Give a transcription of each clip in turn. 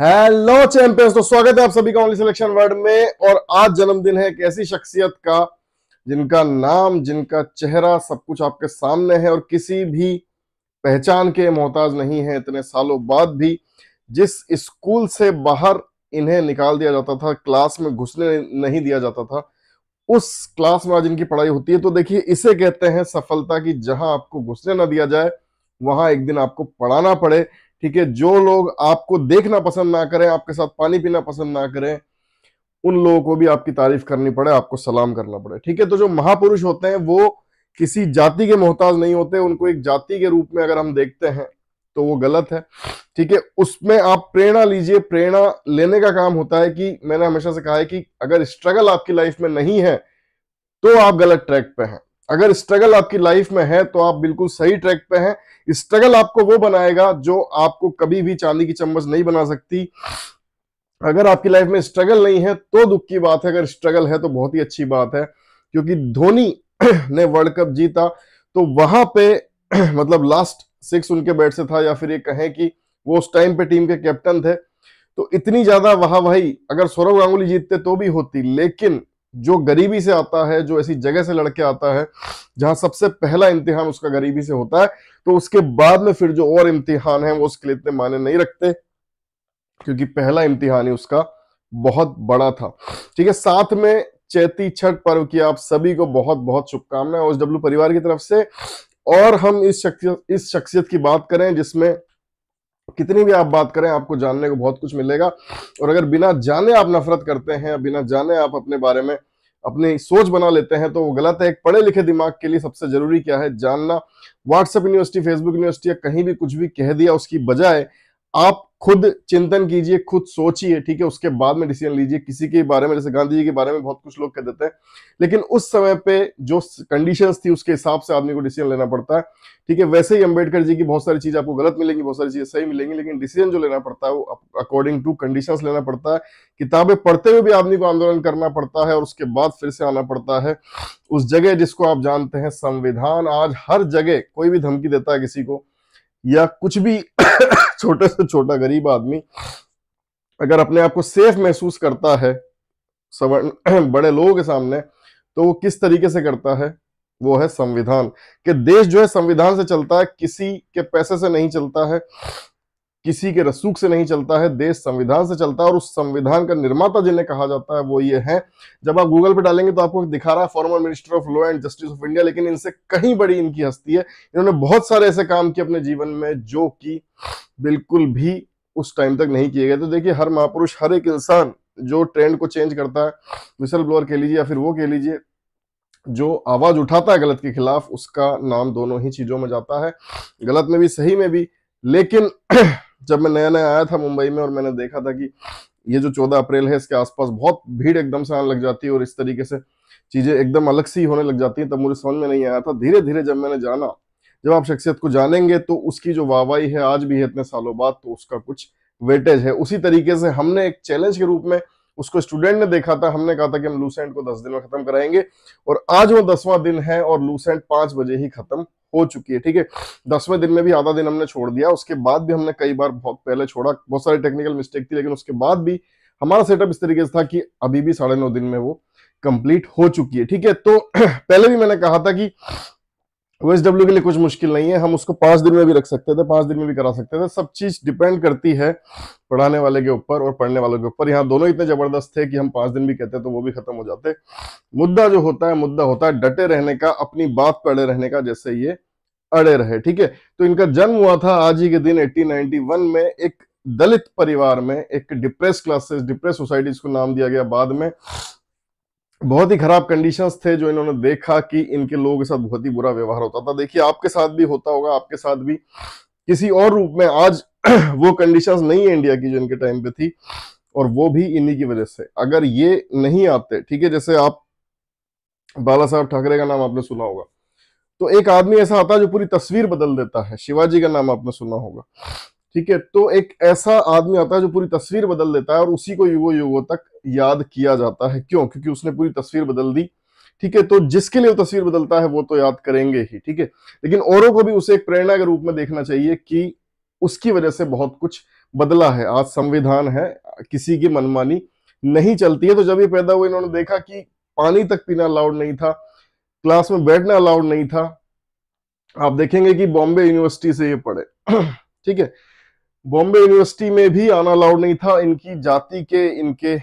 hello champions तो स्वागत है आप सभी का ओनली सिलेक्शन वर्ल्ड में और आज जन्मदिन है एक ऐसी शख्सियत का जिनका नाम जिनका चेहरा सब कुछ आपके सामने है और किसी भी पहचान के मोहताज नहीं है इतने सालों बाद भी जिस स्कूल से बाहर इन्हें निकाल दिया जाता था क्लास में घुसने नहीं दिया जाता था उस क्लास में आज इनकी पढ़ाई होती है तो देखिए इसे कहते हैं सफलता की जहां आपको घुसने ना दिया जाए वहां एक दिन आपको पढ़ाना पड़े ठीक है जो लोग आपको देखना पसंद ना करें आपके साथ पानी पीना पसंद ना करें उन लोगों को भी आपकी तारीफ करनी पड़े आपको सलाम करना पड़े ठीक है तो जो महापुरुष होते हैं वो किसी जाति के मोहताज नहीं होते उनको एक जाति के रूप में अगर हम देखते हैं तो वो गलत है ठीक है उसमें आप प्रेरणा लीजिए प्रेरणा लेने का काम होता है कि मैंने हमेशा से कहा है कि अगर स्ट्रगल आपकी लाइफ में नहीं है तो आप गलत ट्रैक पे हैं अगर स्ट्रगल आपकी लाइफ में है तो आप बिल्कुल सही ट्रैक पे हैं स्ट्रगल आपको वो बनाएगा जो आपको कभी भी चांदी की चम्मच नहीं बना सकती अगर आपकी लाइफ में स्ट्रगल नहीं है तो दुख की बात है अगर स्ट्रगल है तो बहुत ही अच्छी बात है क्योंकि धोनी ने वर्ल्ड कप जीता तो वहां पे मतलब लास्ट सिक्स उनके बैट से था या फिर ये कहें कि वो उस टाइम पे टीम के कैप्टन थे तो इतनी ज्यादा वहा अगर सौरभ गांगुली जीतते तो भी होती लेकिन जो गरीबी से आता है जो ऐसी जगह से लड़के आता है जहां सबसे पहला इम्तिहान उसका गरीबी से होता है तो उसके बाद में फिर जो और इम्तिहान है वो उसके लिए इतने माने नहीं रखते क्योंकि पहला इम्तिहान ही उसका बहुत बड़ा था ठीक है साथ में चैती छठ पर्व की आप सभी को बहुत बहुत शुभकामनाएं ओस डब्ल्यू परिवार की तरफ से और हम इस शख्सियत इस शख्सियत की बात करें जिसमें कितनी भी आप बात करें आपको जानने को बहुत कुछ मिलेगा और अगर बिना जाने आप नफरत करते हैं बिना जाने आप अपने बारे में अपनी सोच बना लेते हैं तो वो गलत है एक पढ़े लिखे दिमाग के लिए सबसे जरूरी क्या है जानना व्हाट्सएप यूनिवर्सिटी फेसबुक यूनिवर्सिटी या कहीं भी कुछ भी कह दिया उसकी बजाय आप खुद चिंतन कीजिए खुद सोचिए ठीक है उसके बाद में डिसीजन लीजिए किसी के बारे में जैसे गांधी जी के बारे में बहुत कुछ लोग कह देते हैं लेकिन उस समय पे जो कंडीशंस थी उसके हिसाब से आदमी को डिसीजन लेना पड़ता है ठीक है वैसे ही अम्बेडकर जी की बहुत सारी चीज़ आपको गलत मिलेंगी बहुत सारी चीज़ें सही मिलेंगी लेकिन डिसीजन जो लेना पड़ता है वो अकॉर्डिंग टू कंडीशन लेना पड़ता है किताबें पढ़ते हुए भी आदमी को आंदोलन करना पड़ता है और उसके बाद फिर से आना पड़ता है उस जगह जिसको आप जानते हैं संविधान आज हर जगह कोई भी धमकी देता है किसी को या कुछ भी छोटे से छोटा गरीब आदमी अगर अपने आप को सेफ महसूस करता है सवर्ण बड़े लोगों के सामने तो वो किस तरीके से करता है वो है संविधान कि देश जो है संविधान से चलता है किसी के पैसे से नहीं चलता है किसी के रसूख से नहीं चलता है देश संविधान से चलता है और उस संविधान का निर्माता जिन्हें कहा जाता है वो ये है जब आप गूगल पे डालेंगे तो आपको दिखा रहा है former minister of law and justice of India लेकिन इनसे कहीं बड़ी इनकी हस्ती है इन्होंने बहुत सारे ऐसे काम किए अपने जीवन में जो कि बिल्कुल भी उस टाइम तक नहीं किए गए तो देखिए हर महापुरुष हर एक इंसान जो ट्रेंड को चेंज करता है मिसल ब्लोअर कह लीजिए या फिर वो कह लीजिए जो आवाज उठाता है गलत के खिलाफ उसका नाम दोनों ही चीजों में जाता है गलत में भी सही में भी लेकिन जब मैं नया नया आया था मुंबई में और मैंने देखा था कि ये जो चौदह अप्रैल है इसके आसपास बहुत भीड़ एकदम से आने लग जाती है और इस तरीके से चीज़ें एकदम अलग सी होने लग जाती हैं तब मुझे समझ में नहीं आया था धीरे धीरे जब मैंने जाना जब आप शख्सियत को जानेंगे तो उसकी जो वाहवाही है आज भी है इतने सालों बाद तो उसका कुछ वेटेज है उसी तरीके से हमने एक चैलेंज के रूप में उसको स्टूडेंट ने देखा था हमने कहा था कि हम लूसेंट को दस दिन में खत्म कराएंगे और आज वो दसवां दिन है और लूसेंट पांच बजे ही खत्म हो चुकी है ठीक है दसवें दिन में भी आधा दिन हमने छोड़ दिया उसके बाद भी हमने कई बार बहुत पहले छोड़ा बहुत सारी टेक्निकल मिस्टेक थी लेकिन उसके बाद भी हमारा सेटअप इस तरीके से था कि अभी भी साढ़े नौ दिन में वो कंप्लीट हो चुकी है ठीक है तो पहले भी मैंने कहा था कि ओएसडब्ल्यू के लिए कुछ मुश्किल नहीं है हम उसको पांच दिन में भी रख सकते थे पांच दिन में भी करा सकते थे सब चीज़ डिपेंड करती है पढ़ाने वाले के ऊपर और पढ़ने वालों के ऊपर यहाँ दोनों इतने ज़बरदस्त थे कि हम पांच दिन भी कहते तो वो भी ख़त्म हो जाते मुद्दा जो होता है मुद्दा होता है डटे रहने का अपनी बात पर अड़े रहने का जैसे ये अड़े रहे ठीक है तो इनका जन्म हुआ था आज ही के दिन 1891 में एक दलित परिवार में एक डिप्रेस क्लासेस डिप्रेस सोसाइटीज को नाम दिया गया बाद में बहुत ही खराब कंडीशंस थे जो इन्होंने देखा कि इनके लोगों के साथ बहुत ही बुरा व्यवहार होता था देखिए आपके साथ भी होता होगा आपके साथ भी किसी और रूप में आज वो कंडीशंस नहीं है इंडिया की जो इनके टाइम पे थी और वो भी इन्हीं की वजह से अगर ये नहीं आते ठीक है जैसे आप बाला साहब ठाकरे का नाम आपने सुना होगा तो एक आदमी ऐसा आता है जो पूरी तस्वीर बदल देता है शिवाजी का नाम आपने सुना होगा ठीक है तो एक ऐसा आदमी आता है जो पूरी तस्वीर बदल देता है और उसी को युगो युगो तक याद किया जाता है क्यों क्योंकि उसने पूरी तस्वीर बदल दी ठीक है तो जिसके लिए वो तस्वीर बदलता है वो तो याद करेंगे ही ठीक है लेकिन औरों को भी उसे एक प्रेरणा के रूप में देखना चाहिए कि उसकी वजह से बहुत कुछ बदला है आज संविधान है किसी की मनमानी नहीं चलती है तो जब ये पैदा हुए इन्होंने देखा कि पानी तक पीना अलाउड नहीं था क्लास में बैठना अलाउड नहीं था आप देखेंगे कि बॉम्बे यूनिवर्सिटी से ये पढ़े ठीक है बॉम्बे यूनिवर्सिटी में भी आना अलाउड नहीं था इनकी जाति के इनके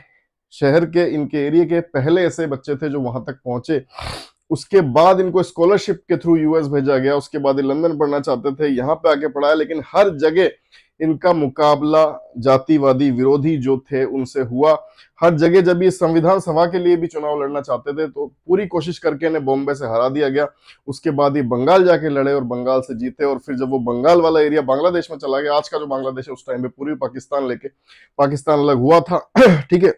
शहर के इनके एरिया के पहले ऐसे बच्चे थे जो वहां तक पहुंचे उसके बाद इनको स्कॉलरशिप के थ्रू यूएस भेजा गया उसके बाद ये लंदन पढ़ना चाहते थे यहाँ पे आके पढ़ाया लेकिन हर जगह इनका मुकाबला जातिवादी विरोधी जो थे उनसे हुआ हर जगह जब ये संविधान सभा के लिए भी चुनाव लड़ना चाहते थे तो पूरी कोशिश करके इन्हें बॉम्बे से हरा दिया गया उसके बाद ये बंगाल जाके लड़े और बंगाल से जीते और फिर जब वो बंगाल वाला एरिया बांग्लादेश में चला गया आज का जो बांग्लादेश है उस टाइम पे पूरी पाकिस्तान लेके पाकिस्तान अलग हुआ था ठीक है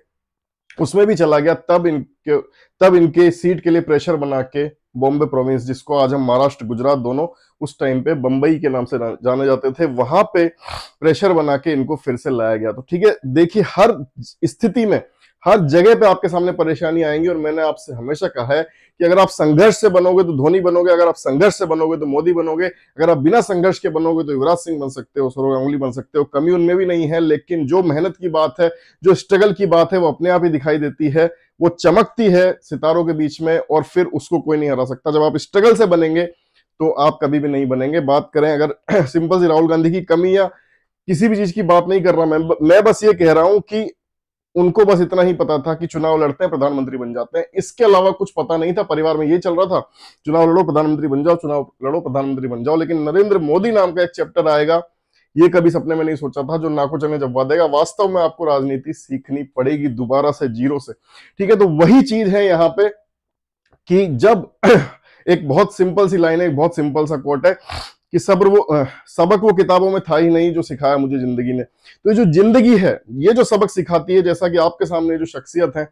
उसमें भी चला गया तब इनके तब इनके सीट के लिए प्रेशर बना के बॉम्बे प्रोविंस जिसको आज हम महाराष्ट्र गुजरात दोनों उस टाइम पे बम्बई के नाम से जाने जाते थे वहां पे प्रेशर बना के इनको फिर से लाया गया तो ठीक है देखिए हर स्थिति में हर जगह पे आपके सामने परेशानी आएंगी और मैंने आपसे हमेशा कहा है कि अगर आप संघर्ष से बनोगे तो धोनी बनोगे अगर आप संघर्ष से बनोगे तो मोदी बनोगे अगर आप बिना संघर्ष के बनोगे तो युवराज सिंह बन सकते हो सौरव गांगुली बन सकते हो कमी उनमें भी नहीं है लेकिन जो मेहनत की बात है जो स्ट्रगल की बात है वो अपने आप ही दिखाई देती है वो चमकती है सितारों के बीच में और फिर उसको कोई नहीं हरा सकता जब आप स्ट्रगल से बनेंगे तो आप कभी भी नहीं बनेंगे बात करें अगर सिंपल सी राहुल गांधी की कमी या किसी भी चीज की बात नहीं कर रहा मैं मैं बस ये कह रहा हूं कि उनको बस इतना ही पता था कि चुनाव लड़ते हैं प्रधानमंत्री बन जाते हैं इसके अलावा कुछ पता नहीं था परिवार में ये चल रहा था चुनाव लड़ो प्रधानमंत्री बन जाओ चुनाव लड़ो प्रधानमंत्री बन जाओ लेकिन नरेंद्र मोदी नाम का एक चैप्टर आएगा ये कभी सपने में नहीं सोचा था जो नाको चने जब देगा वास्तव में आपको राजनीति सीखनी पड़ेगी दोबारा से जीरो से ठीक है तो वही चीज है यहाँ पे कि जब एक बहुत सिंपल सी लाइन है एक बहुत सिंपल सा कोट है कि सब्र वो सबक वो किताबों में था ही नहीं जो सिखाया मुझे जिंदगी ने तो ये जो जिंदगी है ये जो सबक सिखाती है जैसा कि आपके सामने जो शख्सियत है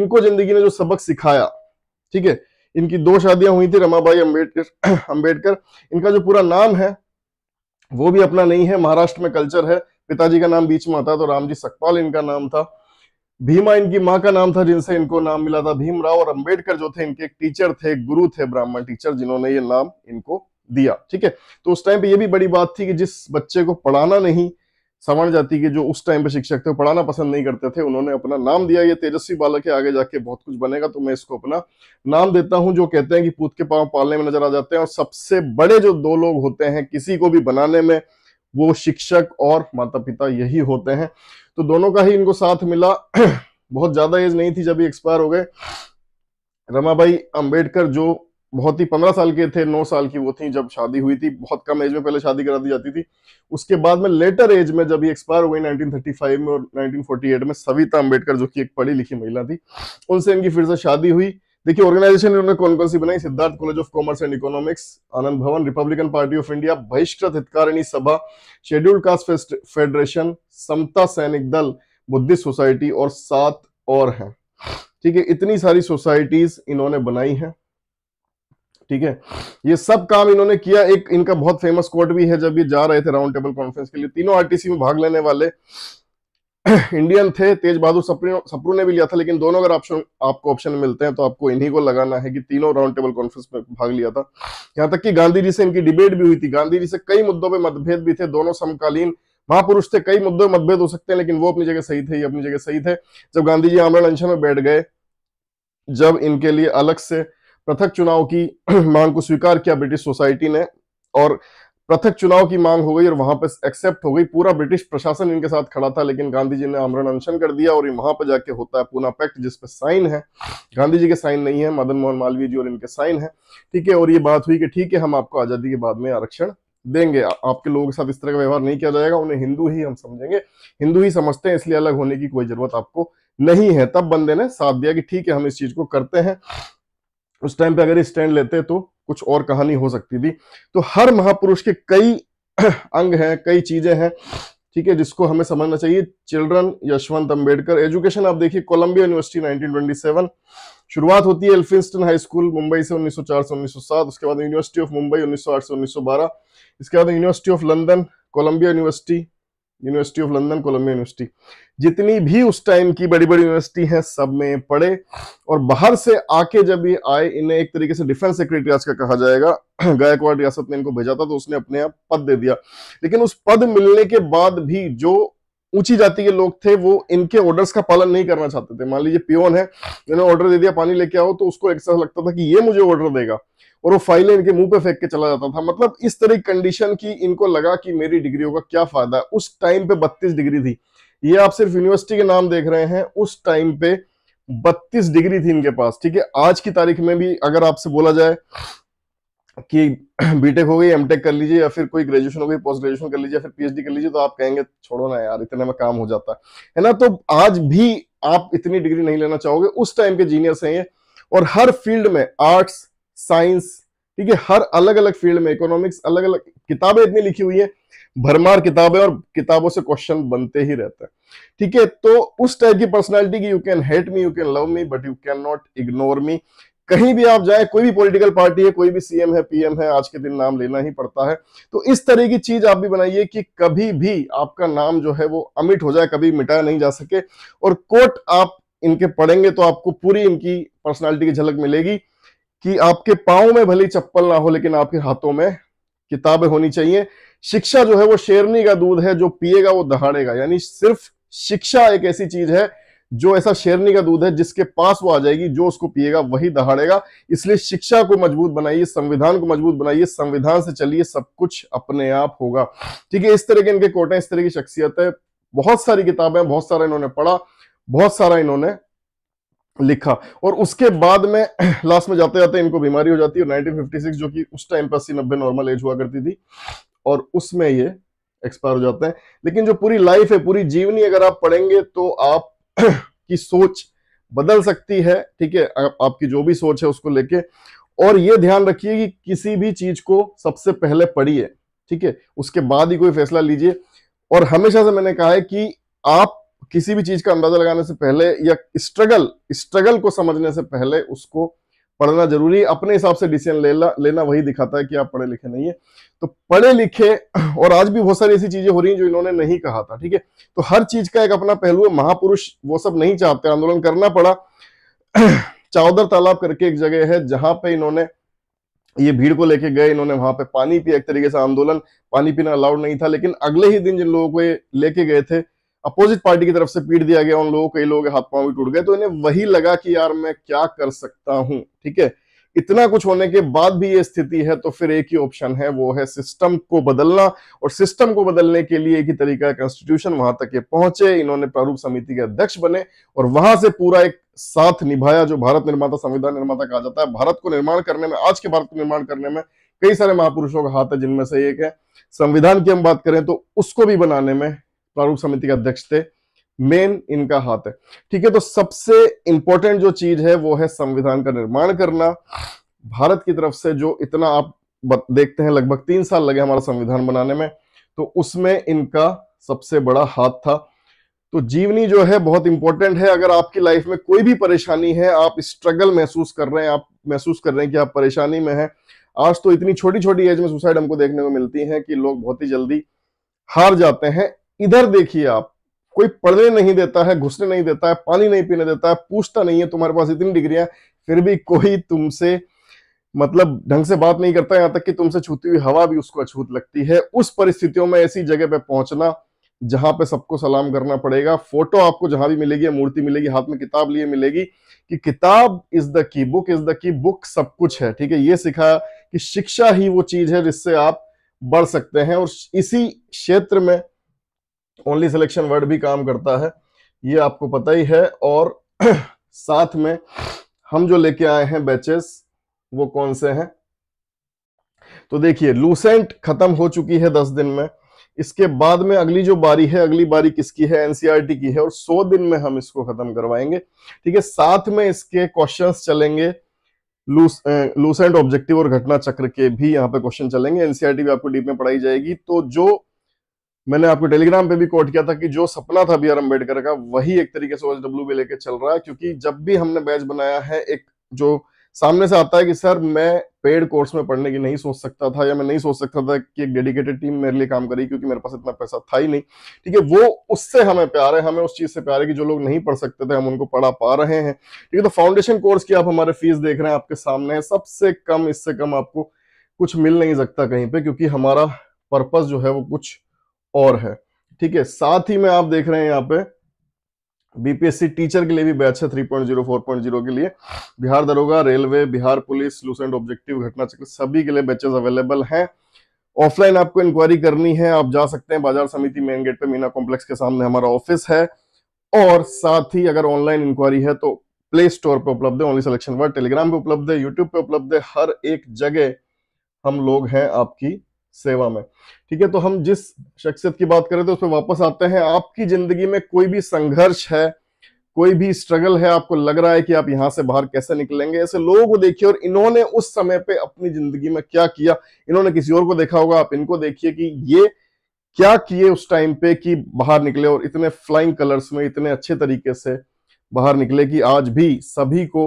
इनको जिंदगी ने जो सबक सिखाया ठीक है इनकी दो शादियां हुई थी रमाबाई अम्बेडकर अम्बेडकर इनका जो पूरा नाम है वो भी अपना नहीं है महाराष्ट्र में कल्चर है पिताजी का नाम बीच में आता तो रामजी सकपाल इनका नाम था भीमा इनकी माँ का नाम था जिनसे इनको नाम मिला था भीमराव और अंबेडकर जो थे इनके एक टीचर थे गुरु थे ब्राह्मण टीचर जिन्होंने ये नाम इनको दिया ठीक है तो उस टाइम पे ये भी बड़ी बात थी कि जिस बच्चे को पढ़ाना नहीं सवर्ण जाति के जो उस टाइम पे शिक्षक थे पढ़ाना पसंद नहीं करते थे उन्होंने अपना नाम दिया ये तेजस्वी बालक है आगे जाके बहुत कुछ बनेगा तो मैं इसको अपना नाम देता हूं जो कहते हैं कि पूत के पाव पालने में नजर आ जाते हैं और सबसे बड़े जो दो लोग होते हैं किसी को भी बनाने में वो शिक्षक और माता पिता यही होते हैं तो दोनों का ही इनको साथ मिला बहुत ज्यादा एज नहीं थी जब एक्सपायर हो गए रमाबाई अंबेडकर जो बहुत ही पंद्रह साल के थे नौ साल की वो थी जब शादी हुई थी बहुत कम एज में पहले शादी करा दी जाती थी उसके बाद में लेटर एज में जब ये एक्सपायर हो गई 1935 में और 1948 में सविता अंबेडकर जो कि एक पढ़ी लिखी महिला थी उनसे इनकी फिर से शादी हुई देखिए ऑर्गेनाइजेशन इन्होंने कौन कौन सी बनाई Siddharth College of Commerce and Economics Anand Bhavan Republican party of India बहिष्कृत हितकारिणी सभा शेड्यूल्ड कास्ट फेडरेशन समता सैनिक दल बुद्धिस्ट सोसाइटी और सात और हैं ठीक है इतनी सारी सोसाइटीज इन्होंने बनाई हैं ठीक है ये सब काम इन्होंने किया एक इनका बहुत फेमस कोट भी है जब ये जा रहे थे राउंड टेबल कॉन्फ्रेंस के लिए तीनों आरटीसी में भाग लेने वाले इंडियन थे तेज बहादुर सप्रू ने भी लिया था लेकिन दोनों अगर ऑप्शन आपको ऑप्शन मिलते हैं तो आपको इन्हीं को लगाना है कि तीनों राउंड टेबल कॉन्फ्रेंस में भाग लिया था यहाँ तक कि गांधी जी से इनकी डिबेट भी हुई थी गांधी जी से कई मुद्दों पर मतभेद भी थे दोनों समकालीन महापुरुष थे कई मुद्दों में मतभेद हो सकते हैं लेकिन वो अपनी जगह सही थे अपनी जगह सही थे जब गांधी जी आमरण अंशन में बैठ गए जब इनके लिए अलग से पृथक चुनाव की मांग को स्वीकार किया ब्रिटिश सोसाइटी ने और पृथक चुनाव की मांग हो गई और वहां पर एक्सेप्ट हो गई पूरा ब्रिटिश प्रशासन इनके साथ खड़ा था लेकिन गांधी जी ने आमरण अनशन कर दिया और वहां पर जाके होता है पूना पैक्ट जिसपे साइन है गांधी जी के साइन नहीं है मदन मोहन मालवीय जी और इनके साइन है ठीक है और ये बात हुई कि ठीक है हम आपको आजादी के बाद में आरक्षण देंगे आ, आपके लोगों के साथ इस तरह का व्यवहार नहीं किया जाएगा उन्हें हिंदू ही हम समझेंगे हिंदू ही समझते हैं इसलिए अलग होने की कोई जरूरत आपको नहीं है तब बंदे ने साथ दिया कि ठीक है हम इस चीज को करते हैं उस टाइम पे अगर स्टैंड लेते तो कुछ और कहानी हो सकती थी तो हर महापुरुष के कई अंग हैं कई चीजें हैं ठीक है जिसको हमें समझना चाहिए चिल्ड्रन यशवंत अंबेडकर एजुकेशन आप देखिए कोलंबिया यूनिवर्सिटी 1927 शुरुआत होती है एल्फिंस्टन हाई स्कूल मुंबई से 1904 से 1907 उसके बाद यूनिवर्सिटी ऑफ मुंबई 1908 से 1912 इसके बाद University of London Columbia University University of London Columbia University जितनी भी उस टाइम की बड़ी बड़ी यूनिवर्सिटी हैं सब में पढ़े और बाहर से आके जब ये आए इन्हें एक तरीके से डिफेंस सेक्रेटरी आज का कहा जाएगा गायकवाड़ रियासत ने इनको भेजा था तो उसने अपने आप पद दे दिया लेकिन उस पद मिलने के बाद भी जो ऊंची जाति के लोग थे वो इनके ऑर्डर्स का पालन नहीं करना चाहते थे मान लीजिए पियोन है मैंने ऑर्डर दे दिया पानी लेके आओ तो उसको एक लगता था कि ये मुझे ऑर्डर देगा और वो फाइलें इनके मुंह पे फेंक के चला जाता था मतलब इस तरह कंडीशन की इनको लगा कि मेरी डिग्रियों का क्या फायदा है उस टाइम पे बत्तीस डिग्री थी ये आप सिर्फ यूनिवर्सिटी के नाम देख रहे हैं उस टाइम पे बत्तीस डिग्री थी इनके पास ठीक है आज की तारीख में भी अगर आपसे बोला जाए कि बीटेक हो गई एमटेक कर लीजिए या फिर कोई ग्रेजुएशन हो गई पोस्ट ग्रेजुएशन कर लीजिए फिर पीएचडी कर लीजिए तो आप कहेंगे छोड़ो ना यार इतने में काम हो जाता है ना तो आज भी आप इतनी डिग्री नहीं लेना चाहोगे उस टाइम के जीनियर्स हैं ये और हर फील्ड में आर्ट्स साइंस ठीक है हर अलग अलग फील्ड में इकोनॉमिक्स अलग अलग किताबें इतनी लिखी हुई है भरमार किताबें और किताबों से क्वेश्चन बनते ही रहते हैं ठीक है तो उस टाइप की पर्सनालिटी की you can hate me you can love me but you can not ignore me कहीं भी आप जाए कोई भी पॉलिटिकल पार्टी है कोई भी सीएम है पीएम है आज के दिन नाम लेना ही पड़ता है तो इस तरह की चीज आप भी बनाइए कि कभी भी आपका नाम जो है वो अमिट हो जाए कभी मिटाया नहीं जा सके और कोर्ट आप इनके पढ़ेंगे तो आपको पूरी इनकी पर्सनैलिटी की झलक मिलेगी कि आपके पाओ में भली चप्पल ना हो लेकिन आपके हाथों में किताबें होनी चाहिए शिक्षा जो है वो शेरनी का दूध है जो पिएगा वो दहाड़ेगा यानी सिर्फ शिक्षा एक ऐसी चीज है जो ऐसा शेरनी का दूध है जिसके पास वो आ जाएगी जो उसको पिएगा वही दहाड़ेगा इसलिए शिक्षा को मजबूत बनाइए संविधान को मजबूत बनाइए संविधान से चलिए सब कुछ अपने आप होगा ठीक है इस तरह के इनके कोटे इस तरह की शख्सियत है बहुत सारी किताबें बहुत सारा इन्होंने पढ़ा बहुत सारा इन्होंने लिखा और उसके बाद में लास्ट में जाते जाते इनको बीमारी हो जाती है 1956 जो कि उस टाइम पर अस्सी नब्बे नॉर्मल एज हुआ करती थी और उसमें ये एक्सपायर हो जाते हैं लेकिन जो पूरी लाइफ है पूरी जीवनी अगर आप पढ़ेंगे तो आप की सोच बदल सकती है ठीक है आपकी जो भी सोच है उसको लेके और ये ध्यान रखिए कि किसी भी चीज को सबसे पहले पढ़िए ठीक है उसके बाद ही कोई फैसला लीजिए और हमेशा से मैंने कहा है कि आप किसी भी चीज का अंदाजा लगाने से पहले या स्ट्रगल स्ट्रगल को समझने से पहले उसको पढ़ना जरूरी है अपने हिसाब से डिसीजन लेना लेना वही दिखाता है कि आप पढ़े लिखे नहीं है तो पढ़े लिखे और आज भी बहुत सारी ऐसी चीजें हो रही हैं जो इन्होंने नहीं कहा था ठीक है तो हर चीज का एक अपना पहलू है महापुरुष वो सब नहीं चाहते आंदोलन करना पड़ा चावदर तालाब करके एक जगह है जहां पे इन्होंने ये भीड़ को लेके गए इन्होंने वहां पे पानी पिया एक तरीके से आंदोलन पानी पीना अलाउड नहीं था लेकिन अगले ही दिन जिन लोगों को ये लेके गए थे अपोजिट पार्टी की तरफ से पीट दिया गया उन लोगों कई लोगों के हाथ पांव भी टूट गए तो इन्हें वही लगा कि यार मैं क्या कर सकता हूं ठीक है इतना कुछ होने के बाद भी ये स्थिति है तो फिर एक ही ऑप्शन है वो है सिस्टम को बदलना और सिस्टम को बदलने के लिए एक ही तरीका है कॉन्स्टिट्यूशन वहां तक ये पहुंचे इन्होंने प्रारूप समिति के अध्यक्ष बने और वहां से पूरा एक साथ निभाया जो भारत निर्माता संविधान निर्माता कहा जाता है भारत को निर्माण करने में आज के भारत को निर्माण करने में कई सारे महापुरुषों का हाथ है जिनमें से एक है संविधान की हम बात करें तो उसको भी बनाने में प्रारूप समिति के अध्यक्ष थे मेन इनका हाथ है ठीक है तो सबसे इंपॉर्टेंट जो चीज है वो है संविधान का निर्माण करना भारत की तरफ से जो इतना आप देखते हैं लगभग तीन साल लगे हमारा संविधान बनाने में तो उसमें इनका सबसे बड़ा हाथ था तो जीवनी जो है बहुत इंपॉर्टेंट है अगर आपकी लाइफ में कोई भी परेशानी है आप स्ट्रगल महसूस कर रहे हैं आप महसूस कर रहे हैं कि आप परेशानी में हैं आज तो इतनी छोटी छोटी एज में सुसाइड हमको देखने को मिलती है कि लोग बहुत ही जल्दी हार जाते हैं इधर देखिए आप कोई पढ़ने नहीं देता है घुसने नहीं देता है पानी नहीं पीने देता है पूछता नहीं है तुम्हारे पास इतनी डिग्रियां फिर भी कोई तुमसे मतलब ढंग से बात नहीं करता यहां तक कि तुमसे छूती हुई हवा भी उसको अछूत लगती है उस परिस्थितियों में ऐसी जगह पे पहुंचना जहां पे सबको सलाम करना पड़ेगा फोटो आपको जहां भी मिलेगी मूर्ति मिलेगी हाथ में किताब लिए मिलेगी कि किताब is the key book is the key book सब कुछ है ठीक है ये सिखाया कि शिक्षा ही वो चीज है जिससे आप बढ़ सकते हैं और इसी क्षेत्र में ओनली सिलेक्शन वर्ड भी काम करता है ये आपको पता ही है और साथ में हम जो लेके आए हैं बैचेस वो कौन से हैं तो देखिए लूसेंट खत्म हो चुकी है दस दिन में इसके बाद में अगली जो बारी है अगली बारी किसकी है एनसीईआरटी e की है और 100 दिन में हम इसको खत्म करवाएंगे ठीक है साथ में इसके क्वेश्चंस चलेंगे लूस लूसेंट ऑब्जेक्टिव और घटना चक्र के भी यहाँ पे क्वेश्चन चलेंगे एनसीआरटी e भी आपको डीप में पढ़ाई जाएगी तो जो मैंने आपको टेलीग्राम पे भी कोट किया था कि जो सपना था बी आर अम्बेडकर का वही एक तरीके से ओ भी लेके चल रहा है क्योंकि जब भी हमने बैच बनाया है एक जो सामने से आता है कि सर मैं पेड कोर्स में पढ़ने की नहीं सोच सकता था या मैं नहीं सोच सकता था कि एक डेडिकेटेड टीम मेरे लिए काम करेगी क्योंकि मेरे पास इतना पैसा था ही नहीं ठीक है वो उससे हमें प्यार है हमें उस चीज़ से प्यार है कि जो लोग नहीं पढ़ सकते थे हम उनको पढ़ा पा रहे हैं ठीक है तो फाउंडेशन कोर्स की आप हमारे फीस देख रहे हैं आपके सामने है सबसे कम इससे कम आपको कुछ मिल नहीं सकता कहीं पर क्योंकि हमारा पर्पज़ जो है वो कुछ और है ठीक है साथ ही में आप देख रहे हैं यहाँ पे बीपीएससी टीचर के लिए भी बैच है 3.0 4.0 के लिए बिहार दरोगा railway Bihar police Lucent objective Ghatna Chakra सभी के लिए बैचेस अवेलेबल हैं ऑफलाइन आपको इंक्वायरी करनी है आप जा सकते हैं बाजार समिति मेन गेट पे मीना कॉम्प्लेक्स के सामने हमारा ऑफिस है और साथ ही अगर ऑनलाइन इंक्वायरी है तो प्ले स्टोर पर उपलब्ध है ओनली सिलेक्शन वर्ड टेलीग्राम पे उपलब्ध है यूट्यूब पे उपलब्ध है हर एक जगह हम लोग हैं आपकी सेवा में ठीक है तो हम जिस शख्सियत की बात कर रहे थे उस पर वापस आते हैं आपकी जिंदगी में कोई भी संघर्ष है कोई भी स्ट्रगल है आपको लग रहा है कि आप यहां से बाहर कैसे निकलेंगे ऐसे लोगों को देखिए और इन्होंने उस समय पे अपनी जिंदगी में क्या किया इन्होंने किसी और को देखा होगा आप इनको देखिए कि ये क्या किए उस टाइम पे कि बाहर निकले और इतने फ्लाइंग कलर्स में इतने अच्छे तरीके से बाहर निकले कि आज भी सभी को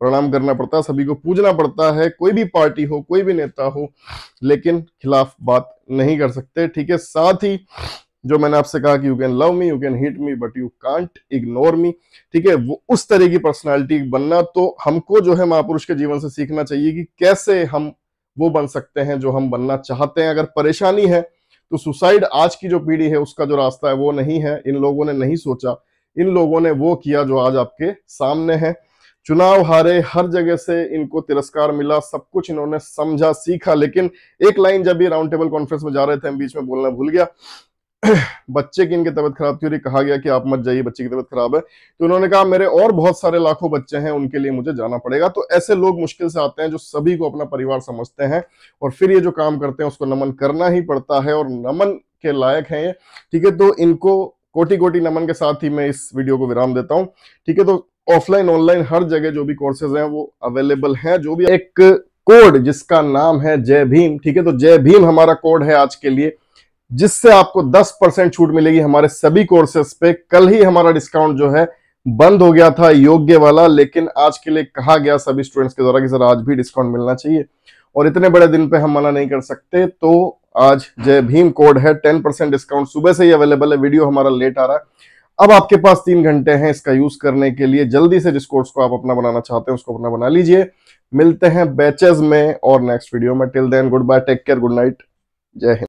प्रणाम करना पड़ता है सभी को पूजना पड़ता है कोई भी पार्टी हो कोई भी नेता हो लेकिन खिलाफ बात नहीं कर सकते ठीक है साथ ही जो मैंने आपसे कहा कि you can love me you can hit me but you can't ignore me ठीक है वो उस तरह की पर्सनालिटी बनना तो हमको जो है महापुरुष के जीवन से सीखना चाहिए कि कैसे हम वो बन सकते हैं जो हम बनना चाहते हैं अगर परेशानी है तो सुसाइड आज की जो पीढ़ी है उसका जो रास्ता है वो नहीं है इन लोगों ने नहीं सोचा इन लोगों ने वो किया जो आज आपके सामने है चुनाव हारे हर जगह से इनको तिरस्कार मिला सब कुछ इन्होंने समझा सीखा लेकिन एक लाइन जब ये राउंड टेबल कॉन्फ्रेंस में जा रहे थे हम बीच में बोलना भूल गया बच्चे की इनकी तबियत खराब थी और कहा गया कि आप मत जाइए बच्चे की तबियत खराब है तो उन्होंने कहा मेरे और बहुत सारे लाखों बच्चे हैं उनके लिए मुझे जाना पड़ेगा तो ऐसे लोग मुश्किल से आते हैं जो सभी को अपना परिवार समझते हैं और फिर ये जो काम करते हैं उसको नमन करना ही पड़ता है और नमन के लायक है ये ठीक है तो इनको कोटि कोटि नमन के साथ ही मैं इस वीडियो को विराम देता हूं ठीक है तो ऑफलाइन ऑनलाइन हर जगह जो भी कोर्सेज हैं वो अवेलेबल हैं जो भी एक कोड जिसका नाम है जय भीम ठीक है तो जय भीम हमारा कोड है आज के लिए जिससे आपको 10 परसेंट छूट मिलेगी हमारे सभी कोर्सेज पे कल ही हमारा डिस्काउंट जो है बंद हो गया था योग्य वाला लेकिन आज के लिए कहा गया सभी स्टूडेंट्स के द्वारा कि सर आज भी डिस्काउंट मिलना चाहिए और इतने बड़े दिन पे हम मना नहीं कर सकते तो आज जय भीम कोड है टेन परसेंट डिस्काउंट सुबह से ही अवेलेबल है वीडियो हमारा लेट आ रहा है अब आपके पास तीन घंटे हैं इसका यूज करने के लिए जल्दी से जिस कोर्स को आप अपना बनाना चाहते हैं उसको अपना बना लीजिए मिलते हैं बैचेस में और नेक्स्ट वीडियो में till then goodbye take care good night Jai Hind